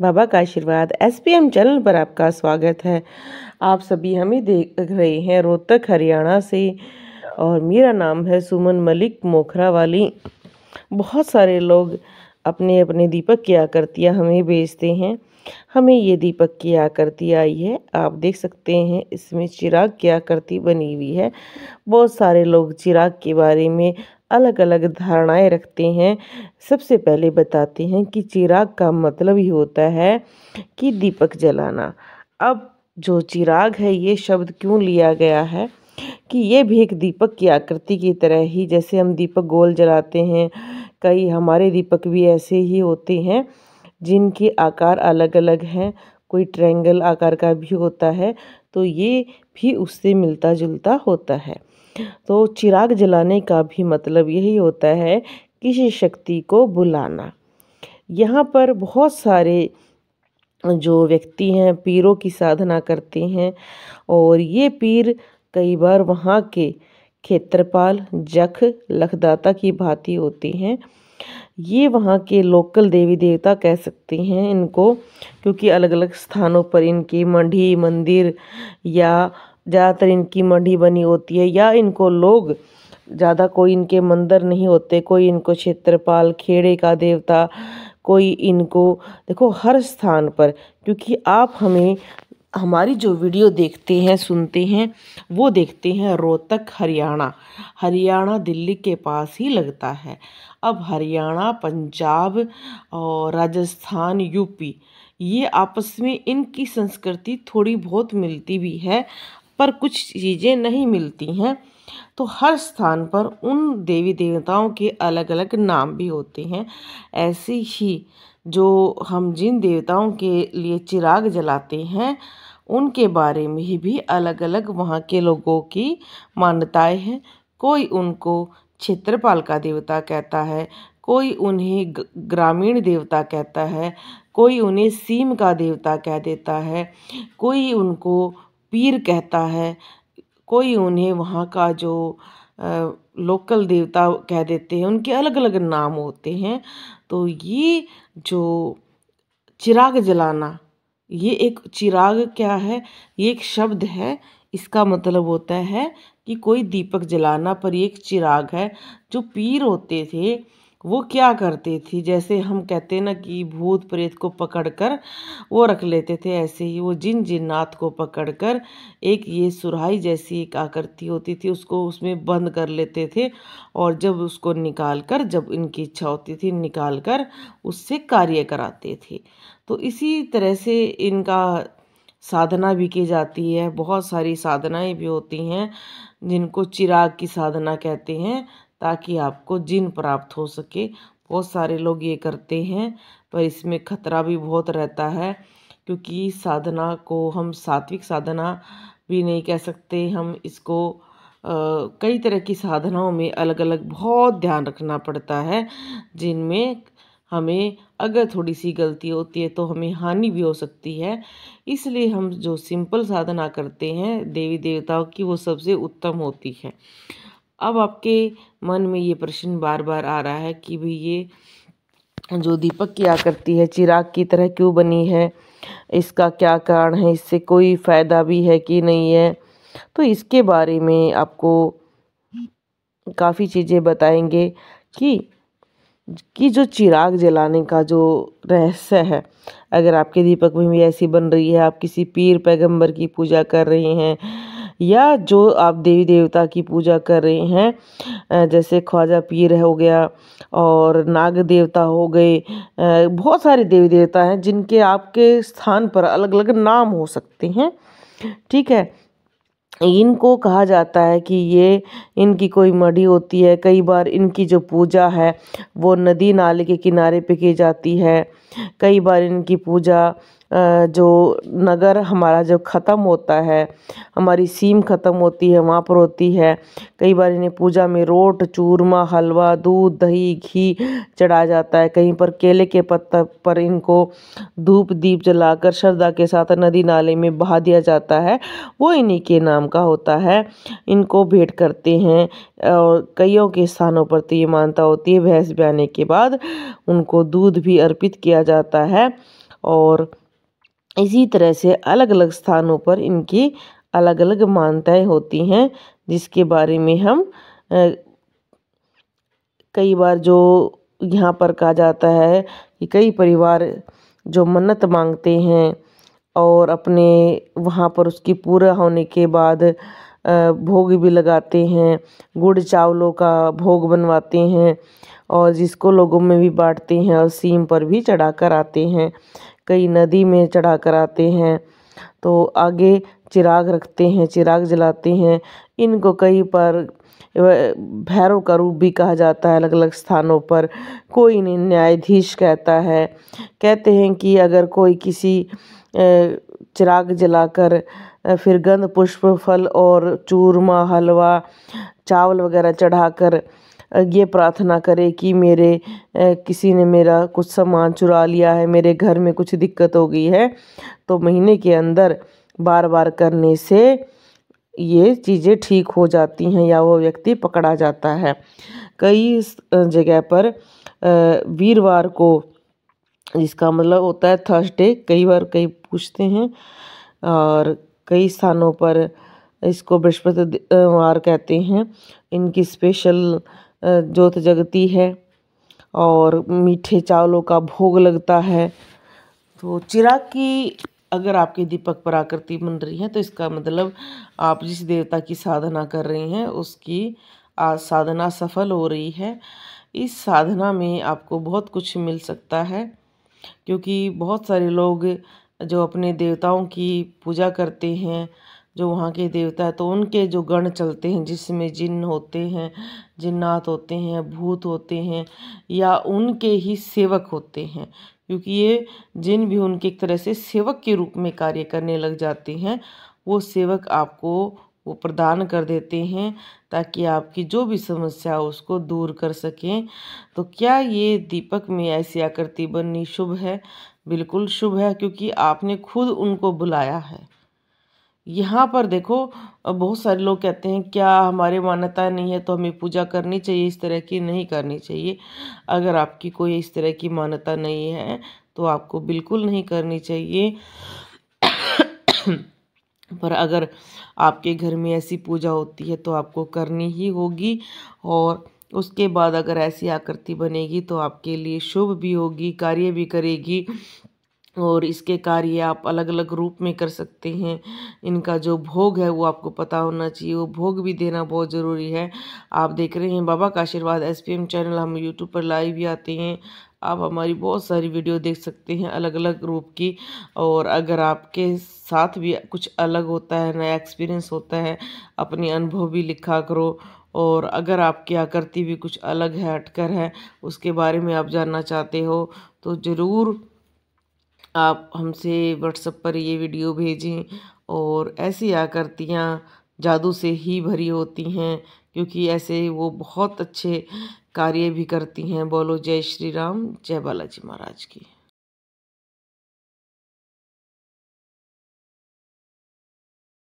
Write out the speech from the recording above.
बाबा का आशीर्वाद S P M channel पर आपका स्वागत है आप सभी हमें देख रहे हैं रोहतक हरियाणा से और मेरा नाम है सुमन मलिक मोखरा वाली बहुत सारे लोग अपने अपने दीपक की आकृतियाँ हमें भेजते हैं हमें ये दीपक की आकृति आई है आप देख सकते हैं इसमें चिराग की आकृति बनी हुई है बहुत सारे लोग चिराग के बारे में अलग अलग धारणाएं रखते हैं सबसे पहले बताते हैं कि चिराग का मतलब ही होता है कि दीपक जलाना अब जो चिराग है ये शब्द क्यों लिया गया है कि ये भी एक दीपक की आकृति की तरह ही जैसे हम दीपक गोल जलाते हैं कई हमारे दीपक भी ऐसे ही होते हैं जिनके आकार अलग अलग हैं कोई ट्रेंगल आकार का भी होता है तो ये भी उससे मिलता जुलता होता है तो चिराग जलाने का भी मतलब यही होता है किसी शक्ति को बुलाना यहाँ पर बहुत सारे जो व्यक्ति हैं पीरों की साधना करते हैं और ये पीर कई बार वहाँ के क्षेत्रपाल जख लखदाता की भांति होते हैं ये वहाँ के लोकल देवी देवता कह सकते हैं इनको क्योंकि अलग अलग स्थानों पर इनकी मंडी मंदिर या ज़्यादातर इनकी मंडी बनी होती है या इनको लोग ज़्यादा कोई इनके मंदिर नहीं होते कोई इनको क्षेत्रपाल खेड़े का देवता कोई इनको देखो हर स्थान पर क्योंकि आप हमें हमारी जो वीडियो देखते हैं सुनते हैं वो देखते हैं रोहतक हरियाणा हरियाणा दिल्ली के पास ही लगता है अब हरियाणा पंजाब और राजस्थान यूपी ये आपस में इनकी संस्कृति थोड़ी बहुत मिलती भी है पर कुछ चीज़ें नहीं मिलती हैं तो हर स्थान पर उन देवी देवताओं के अलग अलग नाम भी होते हैं ऐसे ही जो हम जिन देवताओं के लिए चिराग जलाते हैं उनके बारे में भी अलग अलग वहाँ के लोगों की मान्यताएं हैं कोई उनको क्षेत्रपाल का देवता कहता है कोई उन्हें ग्रामीण देवता कहता है कोई उन्हें सीम का देवता कह देता है कोई उनको पीर कहता है कोई उन्हें वहाँ का जो लोकल देवता कह देते हैं उनके अलग अलग नाम होते हैं तो ये जो चिराग जलाना ये एक चिराग क्या है ये एक शब्द है इसका मतलब होता है कि कोई दीपक जलाना पर एक चिराग है जो पीर होते थे वो क्या करती थी जैसे हम कहते ना कि भूत प्रेत को पकड़कर वो रख लेते थे ऐसे ही वो जिन जिन्नात को पकड़कर एक ये सुराही जैसी एक आकृति होती थी उसको उसमें बंद कर लेते थे और जब उसको निकाल कर जब इनकी इच्छा होती थी निकाल कर उससे कार्य कराते थे तो इसी तरह से इनका साधना भी की जाती है बहुत सारी साधनाएं भी होती हैं जिनको चिराग की साधना कहते हैं ताकि आपको जिन प्राप्त हो सके बहुत सारे लोग ये करते हैं पर इसमें खतरा भी बहुत रहता है क्योंकि साधना को हम सात्विक साधना भी नहीं कह सकते हम इसको आ, कई तरह की साधनाओं में अलग अलग बहुत ध्यान रखना पड़ता है जिनमें हमें अगर थोड़ी सी गलती होती है तो हमें हानि भी हो सकती है इसलिए हम जो सिंपल साधना करते हैं देवी देवताओं की वो सबसे उत्तम होती है अब आपके मन में ये प्रश्न बार बार आ रहा है कि भाई ये जो दीपक की आकृति है चिराग की तरह क्यों बनी है इसका क्या कारण है इससे कोई फ़ायदा भी है कि नहीं है तो इसके बारे में आपको काफ़ी चीज़ें बताएंगे कि कि जो चिराग जलाने का जो रहस्य है अगर आपके दीपक में भी ऐसी बन रही है आप किसी पीर पैगंबर की पूजा कर रहे हैं या जो आप देवी देवता की पूजा कर रहे हैं जैसे ख्वाजा पीर हो गया और नाग देवता हो गए बहुत सारे देवी देवता हैं जिनके आपके स्थान पर अलग अलग नाम हो सकते हैं ठीक है इनको कहा जाता है कि ये इनकी कोई मढ़ी होती है कई बार इनकी जो पूजा है वो नदी नाले के किनारे पे की जाती है कई बार इनकी पूजा जो नगर हमारा जो ख़त्म होता है हमारी सीम ख़त्म होती है वहाँ पर होती है कई बार इन्हें पूजा में रोट चूरमा हलवा दूध दही घी चढ़ाया जाता है कहीं पर केले के पत्ता पर इनको धूप दीप जलाकर श्रद्धा के साथ नदी नाले में बहा दिया जाता है वो इन्हीं के नाम का होता है इनको भेंट करते हैं और कईयों के स्थानों पर तो ये मानता होती है भैंस ब्याने के बाद उनको दूध भी अर्पित किया जाता है और इसी तरह से अलग अलग स्थानों पर इनकी अलग अलग मान्यताएं होती हैं जिसके बारे में हम कई बार जो यहाँ पर कहा जाता है कि कई परिवार जो मन्नत मांगते हैं और अपने वहाँ पर उसकी पूरा होने के बाद भोग भी लगाते हैं गुड़ चावलों का भोग बनवाते हैं और जिसको लोगों में भी बांटते हैं और सीम पर भी चढ़ा कर आते हैं कई नदी में चढ़ा कर आते हैं तो आगे चिराग रखते हैं चिराग जलाते हैं इनको कहीं पर भैरव का रूप भी कहा जाता है अलग अलग स्थानों पर कोई इन्हें न्यायाधीश कहता है कहते हैं कि अगर कोई किसी चिराग जलाकर फिर गंध पुष्प फल और चूरमा हलवा चावल वगैरह चढ़ाकर ये प्रार्थना करे कि मेरे किसी ने मेरा कुछ सामान चुरा लिया है मेरे घर में कुछ दिक्कत हो गई है तो महीने के अंदर बार बार करने से ये चीज़ें ठीक हो जाती हैं या वो व्यक्ति पकड़ा जाता है कई जगह पर वीरवार को जिसका मतलब होता है थर्सडे कई बार कई पूछते हैं और कई स्थानों पर इसको बृहस्पतिवार कहते हैं इनकी स्पेशल जोत जगती है और मीठे चावलों का भोग लगता है तो चिराग की अगर आपके दीपक पर आकृति बन रही है तो इसका मतलब आप जिस देवता की साधना कर रही हैं उसकी आज साधना सफल हो रही है इस साधना में आपको बहुत कुछ मिल सकता है क्योंकि बहुत सारे लोग जो अपने देवताओं की पूजा करते हैं जो वहाँ के देवता है तो उनके जो गण चलते हैं जिसमें जिन होते हैं जिन्नात होते हैं भूत होते हैं या उनके ही सेवक होते हैं क्योंकि ये जिन भी उनके एक तरह से सेवक के रूप में कार्य करने लग जाते हैं वो सेवक आपको वो प्रदान कर देते हैं ताकि आपकी जो भी समस्या हो उसको दूर कर सकें तो क्या ये दीपक में ऐसी आकृति बननी शुभ है बिल्कुल शुभ है क्योंकि आपने खुद उनको बुलाया है यहाँ पर देखो बहुत सारे लोग कहते हैं क्या हमारे मान्यता नहीं है तो हमें पूजा करनी चाहिए इस तरह की नहीं करनी चाहिए अगर आपकी कोई इस तरह की मान्यता नहीं है तो आपको बिल्कुल नहीं करनी चाहिए पर अगर आपके घर में ऐसी पूजा होती है तो आपको करनी ही होगी और उसके बाद अगर ऐसी आकृति बनेगी तो आपके लिए शुभ भी होगी कार्य भी करेगी और इसके कार्य आप अलग अलग रूप में कर सकते हैं इनका जो भोग है वो आपको पता होना चाहिए वो भोग भी देना बहुत ज़रूरी है आप देख रहे हैं बाबा का आशीर्वाद एस चैनल हम यूट्यूब पर लाइव भी आते हैं आप हमारी बहुत सारी वीडियो देख सकते हैं अलग अलग रूप की और अगर आपके साथ भी कुछ अलग होता है नया एक्सपीरियंस होता है अपने अनुभव भी लिखा करो और अगर आपकी आकृति भी कुछ अलग है हटकर है उसके बारे में आप जानना चाहते हो तो ज़रूर आप हमसे व्हाट्सएप पर ये वीडियो भेजें और ऐसी आकृतियाँ जादू से ही भरी होती हैं क्योंकि ऐसे वो बहुत अच्छे कार्य भी करती हैं बोलो जय श्री राम जय बालाजी महाराज की